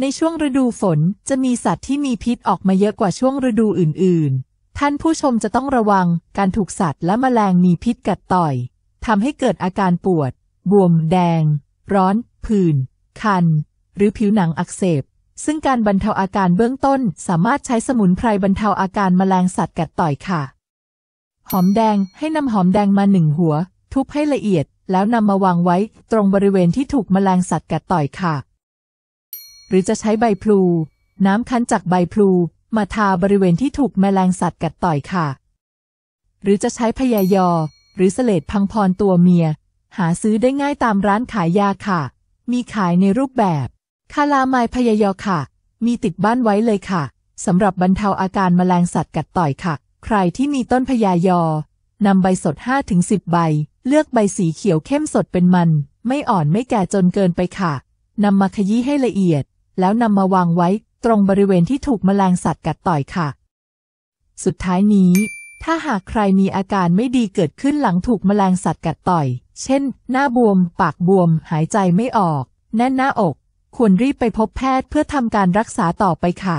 ในช่วงฤดูฝนจะมีสัตว์ที่มีพิษออกมาเยอะกว่าช่วงฤดูอื่นๆ ท่านผู้ชมจะต้องระวังการถูกสัตว์และแมลงมีพิษกัดต่อยทำให้เกิดอาการปวด บวม แดง ร้อน ผื่นคัน หรือผิวหนังอักเสบซึ่งการบรรเทาอาการเบื้องต้นสามารถใช้สมุนไพรบรรเทาอาการแมลงสัตว์กัดต่อยค่ะ หอมแดงให้นำหอมแดงมาหนึ่งหัว ทุบให้ละเอียดแล้วนำมาวางไว้ตรงบริเวณที่ถูกแมลงสัตว์กัดต่อยค่ะหรือจะใช้ใบพลู น้ำคั้นจากใบพลู มาทาบริเวณที่ถูกแมลงสัตว์กัดต่อยค่ะ หรือจะใช้พยายอ หรือเสลดพังพรตัวเมีย หาซื้อได้ง่ายตามร้านขายยาค่ะ มีขายในรูปแบบคาลาไมาพยายอค่ะ มีติดบ้านไว้เลยค่ะสำหรับบรรเทาอาการแมลงสัตว์กัดต่อยค่ะ ใครที่มีต้นพยายอนำใบสด5-10ใบเลือกใบสีเขียวเข้มสดเป็นมัน ไม่อ่อนไม่แก่จนเกินไปค่ะนำมาขยี้ให้ละเอียดแล้วนำมาวางไว้ตรงบริเวณที่ถูกมแมลงสัตว์กัดต่อยค่ะ สุดท้ายนี้ ถ้าหากใครมีอาการไม่ดีเกิดขึ้นหลังถูกมแมลงสัตว์กัดต่อย เช่น หน้าบวม ปากบวม หายใจไม่ออก แน่นหน้าอก ควรรีบไปพบแพทย์เพื่อทำการรักษาต่อไปค่ะ